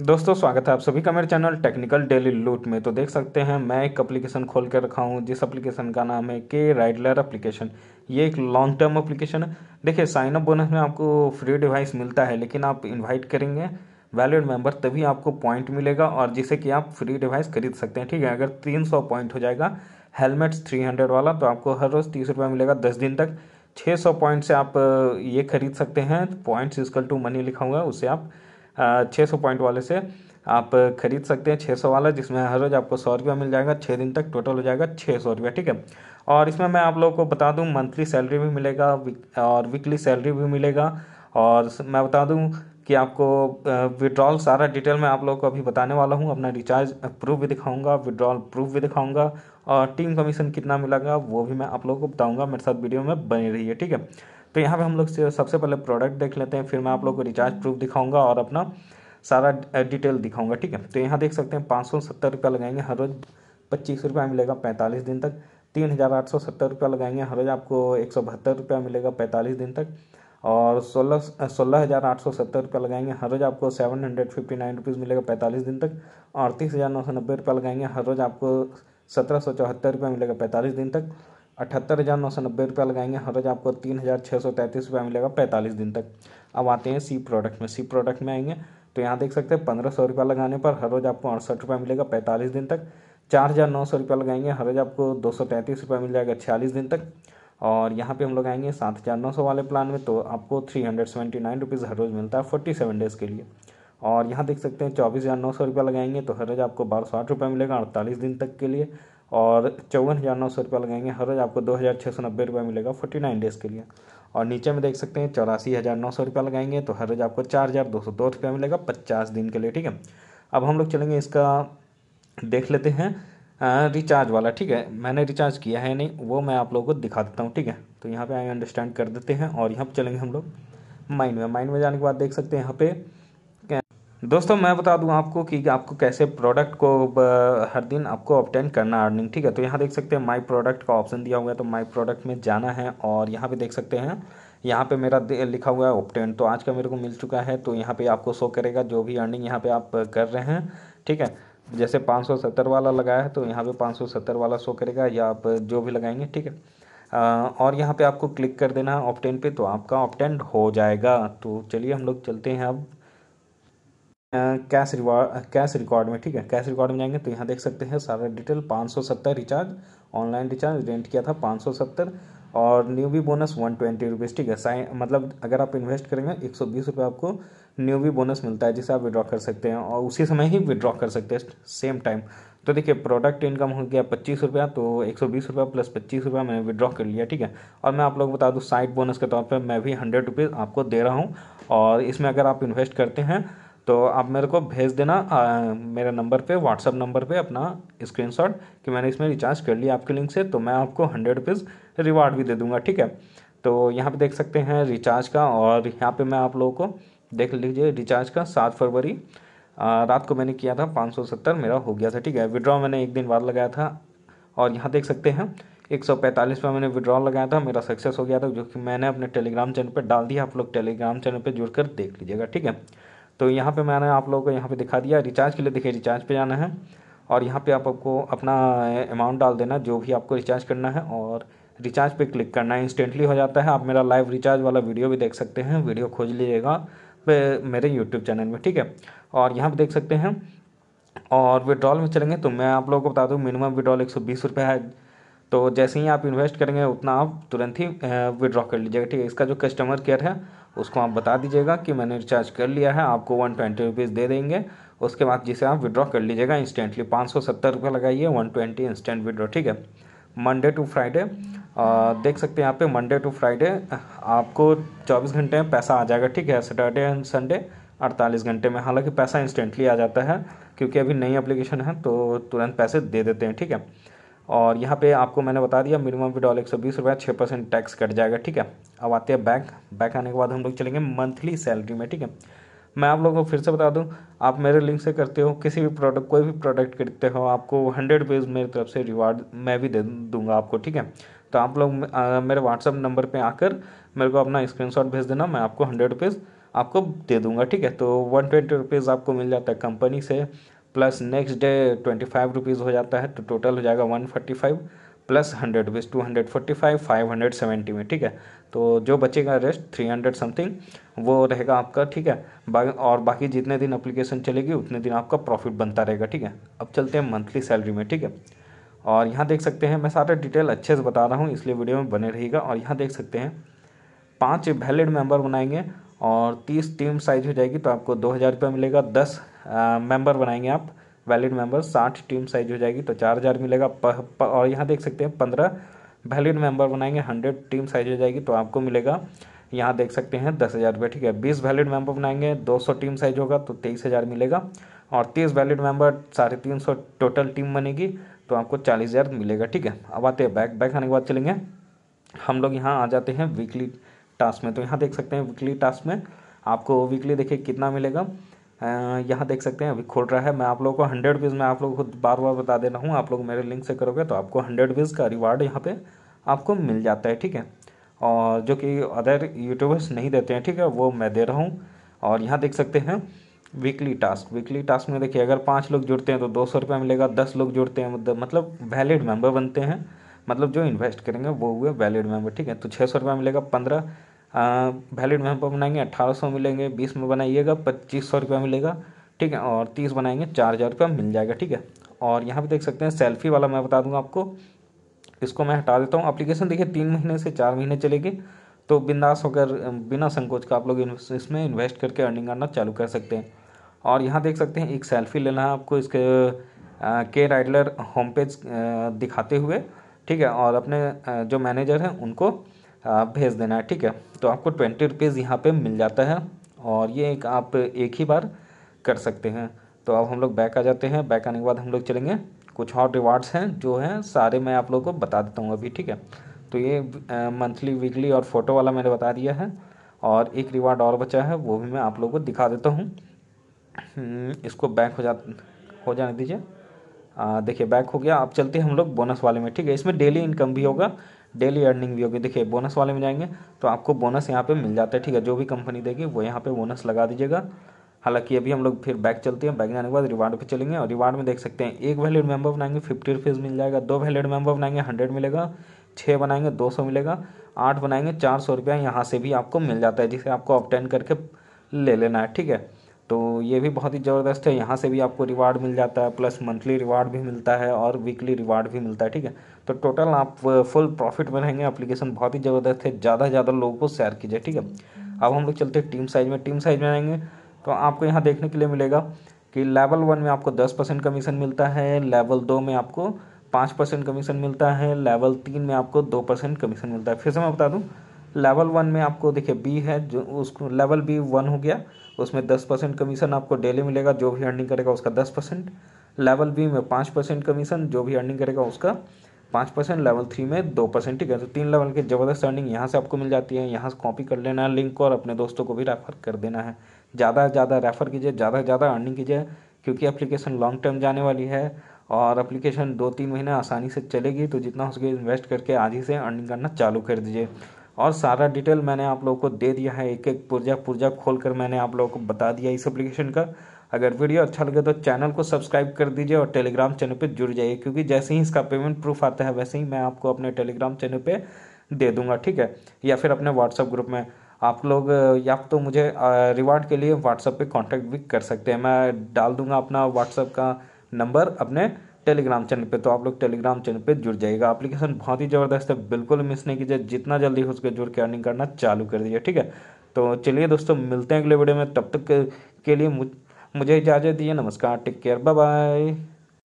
दोस्तों स्वागत है आप सभी का मेरे चैनल टेक्निकल डेली लूट में तो देख सकते हैं मैं एक एप्लीकेशन खोल कर रखा हूँ जिस एप्लीकेशन का नाम है के राइडलर एप्लीकेशन ये एक लॉन्ग टर्म एप्लीकेशन है देखिए साइन अप बोनस में आपको फ्री डिवाइस मिलता है लेकिन आप इनवाइट करेंगे वैलिड मेंबर तभी आपको पॉइंट मिलेगा और जिसे कि आप फ्री डिवाइस खरीद सकते हैं ठीक है अगर तीन सौ पॉइंट हो जाएगा हेलमेट्स थ्री हंड्रेड वाला तो आपको हर रोज़ तीस रुपये मिलेगा दस दिन तक छः सौ पॉइंट से आप ये खरीद सकते हैं पॉइंट्स इजकल टू मनी लिखा हुआ है उससे आप छः सौ पॉइंट वाले से आप खरीद सकते हैं छः सौ वाला जिसमें हर रोज़ आपको सौ रुपया मिल जाएगा छः दिन तक टोटल हो जाएगा छः सौ रुपया ठीक है और इसमें मैं आप लोगों को बता दूँ मंथली सैलरी भी मिलेगा और वीकली सैलरी भी मिलेगा और मैं बता दूँ कि आपको विड्रॉल सारा डिटेल मैं आप लोगों को अभी बताने वाला हूँ अपना रिचार्ज प्रूफ भी दिखाऊंगा विड्रॉल प्रूफ भी दिखाऊंगा और टीम कमीशन कितना मिलेगा वो भी मैं आप लोगों को बताऊंगा मेरे साथ वीडियो में रही है ठीक है तो यहाँ पे हम लोग सबसे पहले प्रोडक्ट देख लेते हैं फिर मैं आप लोग को रिचार्ज प्रूफ दिखाऊंगा और अपना सारा डिटेल दिखाऊंगा ठीक है तो यहाँ देख सकते हैं पाँच सौ सत्तर लगाएंगे हर रोज़ पच्चीस रुपया मिलेगा पैंतालीस दिन तक तीन हज़ार आठ सौ सत्तर रुपया लगाएंगे हर रोज़ आपको एक सौ बहत्तर रुपया मिलेगा पैंतालीस दिन तक और सोलह सोलह हज़ार आठ सौ सत्तर रुपया लगाएंगे हर रोज़ आपको seven hundred fifty nine rupees मिलेगा पैंतालीस दिन तक अड़तीस हज़ार नौ सौ नब्बे रुपया लगाएंगे हर रोज़ आपको सत्रह सौ चौहत्तर रुपया मिलेगा पैंतालीस दिन तक अठहत्तर हज़ार नौ सौ नब्बे रुपया लगाएंगे हर रोज़ आपको तीन हज़ार छः सौ तैंतीस रुपया मिलेगा पैंतालीस दिन तक अब आते हैं सी प्रोडक्ट में सी प्रोडक्ट में आएंगे तो यहाँ देख सकते हैं पंद्रह सौ रुपया लगाने पर हर रोज़ आपको अड़सठ रुपया मिलेगा पैंतालीस दिन तक चार हज़ार नौ सौ रुपया लगाएंगे हर रोज़ आपको दो सौ तैंतीस रुपया मिल जाएगा छियालीस दिन तक और यहाँ पे हम लोग आएंगे सात हज़ार नौ सौ वाले प्लान में तो आपको three hundred seventy nine rupees हर रोज़ मिलता है फोर्टी सेवन डेज़ के लिए और यहाँ देख सकते हैं चौबीस हज़ार नौ सौ रुपया लगाएंगे तो हर रोज़ आपको बारह सौ आठ रुपया मिलेगा अड़तालीस दिन तक के लिए और चौवन हज़ार नौ सौ रुपया लगाएंगे हर रोज़ आपको दो हज़ार छः सौ नब्बे रुपया मिलेगा फोर्टी नाइन डेज़ के लिए और नीचे में देख सकते हैं चौरासी हज़ार नौ सौ रुपया लगाएंगे तो हर रोज़ आपको चार हज़ार दो सौ दो रुपया मिलेगा पचास दिन के लिए ठीक है अब हम लोग चलेंगे इसका देख लेते हैं रिचार्ज वाला ठीक है मैंने रिचार्ज किया है नहीं वो मैं आप लोगों को दिखा देता हूँ ठीक है तो यहाँ पर आई अंडरस्टैंड कर देते हैं और यहाँ पर चलेंगे हम लोग माइंड में माइंड में जाने के बाद देख सकते हैं यहाँ पर दोस्तों मैं बता दूं आपको कि आपको कैसे प्रोडक्ट को हर दिन आपको ऑप्टेन करना अर्निंग ठीक है तो यहाँ देख सकते हैं माई प्रोडक्ट का ऑप्शन दिया हुआ है तो माई प्रोडक्ट में जाना है और यहाँ पे देख सकते हैं यहाँ पे मेरा लिखा हुआ है ऑप्टेन तो आज का मेरे को मिल चुका है तो यहाँ पे आपको शो करेगा जो भी अर्निंग यहाँ पर आप कर रहे हैं ठीक है जैसे पाँच वाला लगाया है तो यहाँ पर पाँच वाला शो करेगा या आप जो भी लगाएंगे ठीक है और यहाँ पर आपको क्लिक कर देना है ऑप्टेन पर तो आपका ऑप्टेंड हो जाएगा तो चलिए हम लोग चलते हैं अब कैश रिवॉर्ड कैश रिकॉर्ड में ठीक है कैश रिकॉर्ड में जाएंगे तो यहाँ देख सकते हैं सारा डिटेल पाँच सौ सत्तर रिचार्ज ऑनलाइन रिचार्ज रेंट किया था पाँच सौ सत्तर और न्यू वी बोनस वन ट्वेंटी रुपीज़ ठीक है साइन मतलब अगर आप इन्वेस्ट करेंगे एक सौ बीस रुपये आपको न्यू वी बोनस मिलता है जिसे आप विड्रॉ कर सकते हैं और उसी समय ही विड्रॉ कर सकते हैं सेम टाइम तो देखिए प्रोडक्ट इनकम हो गया पच्चीस रुपया तो एक सौ बीस रुपया प्लस पच्चीस रुपया मैंने विड्रॉ कर लिया ठीक है और मैं आप लोग बता दूँ साइड बोनस के तौर पर मैं भी हंड्रेड रुपीज़ आपको दे रहा हूँ और इसमें अगर आप इन्वेस्ट करते हैं तो आप मेरे को भेज देना आ, मेरे नंबर पे व्हाट्सअप नंबर पे अपना स्क्रीनशॉट कि मैंने इसमें रिचार्ज कर लिया आपके लिंक से तो मैं आपको हंड्रेड रुपीज़ रिवार्ड भी दे दूँगा ठीक है तो यहाँ पे देख सकते हैं रिचार्ज का और यहाँ पे मैं आप लोगों को देख लीजिए रिचार्ज का सात फरवरी रात को मैंने किया था पाँच सौ सत्तर मेरा हो गया था ठीक है विड्रॉ मैंने एक दिन बाद लगाया था और यहाँ देख सकते हैं एक सौ पैंतालीस में मैंने विड्रॉ लगाया था मेरा सक्सेस हो गया था जो कि मैंने अपने टेलीग्राम चैनल पर डाल दिया आप लोग टेलीग्राम चैनल पर जुड़कर देख लीजिएगा ठीक है तो यहाँ पे मैंने आप लोगों को यहाँ पे दिखा दिया रिचार्ज के लिए देखिए रिचार्ज पे जाना है और यहाँ पे आप आपको अपना अमाउंट डाल देना जो भी आपको रिचार्ज करना है और रिचार्ज पे क्लिक करना है इंस्टेंटली हो जाता है आप मेरा लाइव रिचार्ज वाला वीडियो भी देख सकते हैं वीडियो खोज लीजिएगा मेरे यूट्यूब चैनल में ठीक है और यहाँ पर देख सकते हैं और विड्रॉल में चलेंगे तो मैं आप लोगों को बता दूँ मिनिमम विड्रॉल एक सौ है तो जैसे ही आप इन्वेस्ट करेंगे उतना आप तुरंत ही विड्रॉ कर लीजिएगा ठीक है इसका जो कस्टमर केयर है उसको आप बता दीजिएगा कि मैंने रिचार्ज कर लिया है आपको वन ट्वेंटी रुपीज़ दे देंगे उसके बाद जिसे आप विड्रॉ कर लीजिएगा इंस्टेंटली पाँच सौ सत्तर रुपये लगाइए वन ट्वेंटी इंस्टेंट विड्रॉ ठीक है मंडे टू फ्राइडे देख सकते हैं यहाँ पे मंडे टू फ्राइडे आपको चौबीस घंटे में पैसा आ जाएगा ठीक है सैटरडे एंड संडे अड़तालीस घंटे में हालांकि पैसा इंस्टेंटली आ जाता है क्योंकि अभी नई एप्लीकेशन है तो तुरंत पैसे दे देते हैं ठीक है और यहाँ पे आपको मैंने बता दिया मिनिमम विड्रॉल एक सौ बीस रुपया छः परसेंट टैक्स कट जाएगा ठीक है अब आते हैं बैंक बैंक आने के बाद हम लोग चलेंगे मंथली सैलरी में ठीक है मैं आप लोगों को फिर से बता दूं आप मेरे लिंक से करते हो किसी भी प्रोडक्ट कोई भी प्रोडक्ट खरीदते हो आपको हंड्रेड रुपीज़ मेरी तरफ से रिवार्ड मैं भी दे दूंगा आपको ठीक है तो आप लोग मेरे व्हाट्सअप नंबर पर आकर मेरे को अपना स्क्रीन भेज देना मैं आपको हंड्रेड रुपीज़ आपको दे दूंगा ठीक है तो वन ट्वेंटी रुपीज़ आपको मिल जाता है कंपनी से plus next day twenty five rupees हो जाता है तो टोटल हो जाएगा one forty five plus hundred rupees two hundred forty five five hundred seventy में ठीक है तो जो बचेगा रेस्ट थ्री हंड्रेड समथिंग वो रहेगा आपका ठीक है बा, और बाकी जितने दिन अप्लीकेशन चलेगी उतने दिन आपका प्रॉफिट बनता रहेगा ठीक है अब चलते हैं मंथली सैलरी में ठीक है और यहाँ देख सकते हैं मैं सारे डिटेल अच्छे से बता रहा हूँ इसलिए वीडियो में बने रहेगा और यहाँ देख सकते हैं पाँच वैलिड मेंबर बनाएंगे और तीस टीम साइज हो जाएगी तो आपको दो हज़ार रुपये मिलेगा दस मेंबर बनाएंगे आप वैलिड मेंबर साठ टीम साइज हो जाएगी तो चार हज़ार मिलेगा प, प, और यहाँ देख सकते हैं पंद्रह वैलिड मेंबर बनाएंगे हंड्रेड टीम साइज हो जाएगी तो आपको मिलेगा यहाँ देख सकते हैं दस हज़ार रुपये ठीक है बीस वैलिड मेंबर बनाएंगे दो सौ टीम साइज होगा तो तेईस हज़ार मिलेगा और तीस वैलिड मेंबर साढ़े तीन सौ टोटल टीम बनेगी तो आपको चालीस हज़ार मिलेगा ठीक है अब आते हैं बैक बैक आने के बाद चलेंगे हम लोग यहाँ आ जाते हैं वीकली टास्क में तो यहाँ देख सकते हैं वीकली टास्क में आपको वीकली देखिए कितना मिलेगा यहाँ देख सकते हैं अभी खोल रहा है मैं आप लोगों को हंड्रेड पीज में आप लोगों को बार बार बता दे रहा हूँ आप लोग मेरे लिंक से करोगे तो आपको हंड्रेड पीज का रिवार्ड यहाँ पे आपको मिल जाता है ठीक है और जो कि अदर यूट्यूबर्स नहीं देते हैं ठीक है वो मैं दे रहा हूँ और यहाँ देख सकते हैं वीकली टास्क वीकली टास्क में देखिए अगर पाँच लोग जुड़ते हैं तो दो सौ रुपये मिलेगा दस लोग जुड़ते हैं मतलब वैलिड मतलब मेम्बर बनते हैं मतलब जो इन्वेस्ट करेंगे वो हुए वैलिड मेम्बर ठीक है तो छः सौ रुपये मिलेगा पंद्रह वैलिड मेम्बर बनाएंगे अट्ठारह सौ मिलेंगे बीस में बनाइएगा पच्चीस सौ रुपया मिलेगा ठीक है और तीस बनाएंगे चार हज़ार रुपया मिल जाएगा ठीक है और यहाँ पे देख सकते हैं सेल्फी वाला मैं बता दूँगा आपको इसको मैं हटा देता हूँ अप्लीकेशन देखिए तीन महीने से चार महीने चलेगी तो बिंदास होकर बिना संकोच का आप लोग इसमें इन्वेस्ट करके अर्निंग करना चालू कर सकते हैं और यहाँ देख सकते हैं एक सेल्फी लेना है आपको इसके के राइडलर होम पेज दिखाते हुए ठीक है और अपने जो मैनेजर हैं उनको भेज देना है ठीक है तो आपको ट्वेंटी रुपीज़ यहाँ पर मिल जाता है और ये एक आप एक ही बार कर सकते हैं तो अब हम लोग बैक आ जाते हैं बैक आने के बाद हम लोग चलेंगे कुछ और रिवार्ड्स हैं जो हैं सारे मैं आप लोगों को बता देता हूँ अभी ठीक है तो ये मंथली वीकली और फोटो वाला मैंने बता दिया है और एक रिवार्ड और बचा है वो भी मैं आप लोगों को दिखा देता हूँ हम्म, इसको बैक हो जा हो जाने दीजिए देखिए बैक हो गया अब चलते हैं हम लोग बोनस वाले में ठीक है इसमें डेली इनकम भी होगा डेली अर्निंग भी होगी देखिए बोनस वाले में जाएंगे तो आपको बोनस यहाँ पे मिल जाता है ठीक है जो भी कंपनी देगी वो यहाँ पे बोनस लगा दीजिएगा हालांकि अभी हम लोग फिर बैक चलते हैं बैक जाने के बाद रिवार्ड पे चलेंगे और रिवार्ड में देख सकते हैं एक वैलिड मेंबर बनाएंगे फिफ्टी रुपीज़ मिल जाएगा दो वैलिड मेंबर बनाएंगे हंड्रेड मिलेगा छः बनाएंगे दो सौ मिलेगा आठ बनाएंगे चार सौ रुपया यहाँ से भी आपको मिल जाता है जिसे आपको ऑप्टेन करके ले लेना है ठीक है तो ये भी बहुत ही ज़बरदस्त है यहाँ से भी आपको रिवार्ड मिल जाता है प्लस मंथली रिवार्ड भी मिलता है और वीकली रिवार्ड भी मिलता है ठीक है तो टोटल आप फुल uh, प्रॉफिट में रहेंगे एप्लीकेशन बहुत ही ज़बरदस्त है ज़्यादा से ज़्यादा लोगों को शेयर कीजिए ठीक है अब हम लोग चलते हैं टीम साइज में टीम साइज में रहेंगे तो आपको यहाँ देखने के लिए मिलेगा कि लेवल वन में आपको दस परसेंट कमीशन मिलता है लेवल दो में आपको पाँच परसेंट कमीशन मिलता है लेवल तीन में आपको दो परसेंट कमीशन मिलता है फिर से मैं बता दूँ लेवल वन में आपको देखिए बी है जो उसको लेवल बी वन हो गया उसमें दस परसेंट कमीशन आपको डेली मिलेगा जो भी अर्निंग करेगा उसका दस परसेंट लेवल बी में पाँच परसेंट कमीशन जो भी अर्निंग करेगा उसका पाँच परसेंट लेवल थ्री में दो परसेंट ठीक है तो तीन लेवल की ज़बरदस्त अर्निंग यहाँ से आपको मिल जाती है यहाँ से कॉपी कर लेना है लिंक को और अपने दोस्तों को भी रेफ़र कर देना है ज़्यादा से ज़्यादा रेफ़र कीजिए ज़्यादा से ज़्यादा अर्निंग कीजिए क्योंकि एप्लीकेशन लॉन्ग टर्म जाने वाली है और एप्लीकेशन दो तीन महीने आसानी से चलेगी तो जितना हो सके इन्वेस्ट करके आज ही से अर्निंग करना चालू कर दीजिए और सारा डिटेल मैंने आप लोगों को दे दिया है एक एक पुर्जा पुर्जा खोल कर मैंने आप लोगों को बता दिया इस एप्लीकेशन का अगर वीडियो अच्छा लगे तो चैनल को सब्सक्राइब कर दीजिए और टेलीग्राम चैनल पर जुड़ जाइए क्योंकि जैसे ही इसका पेमेंट प्रूफ आता है वैसे ही मैं आपको अपने टेलीग्राम चैनल पर दे दूंगा ठीक है या फिर अपने व्हाट्सअप ग्रुप में आप लोग या तो मुझे रिवार्ड के लिए व्हाट्सअप पे कांटेक्ट भी कर सकते हैं मैं डाल दूंगा अपना व्हाट्सअप का नंबर अपने टेलीग्राम चैनल पे तो आप लोग टेलीग्राम चैनल पे जुड़ जाइएगा एप्लीकेशन बहुत ही ज़बरदस्त है बिल्कुल मिस नहीं कीजिए जितना जल्दी हो सके जुड़ के अर्निंग करना चालू कर दीजिए ठीक है तो चलिए दोस्तों मिलते हैं अगले वीडियो में तब तक के लिए मुझे इजाज़त दीजिए नमस्कार टेक केयर बाय बाय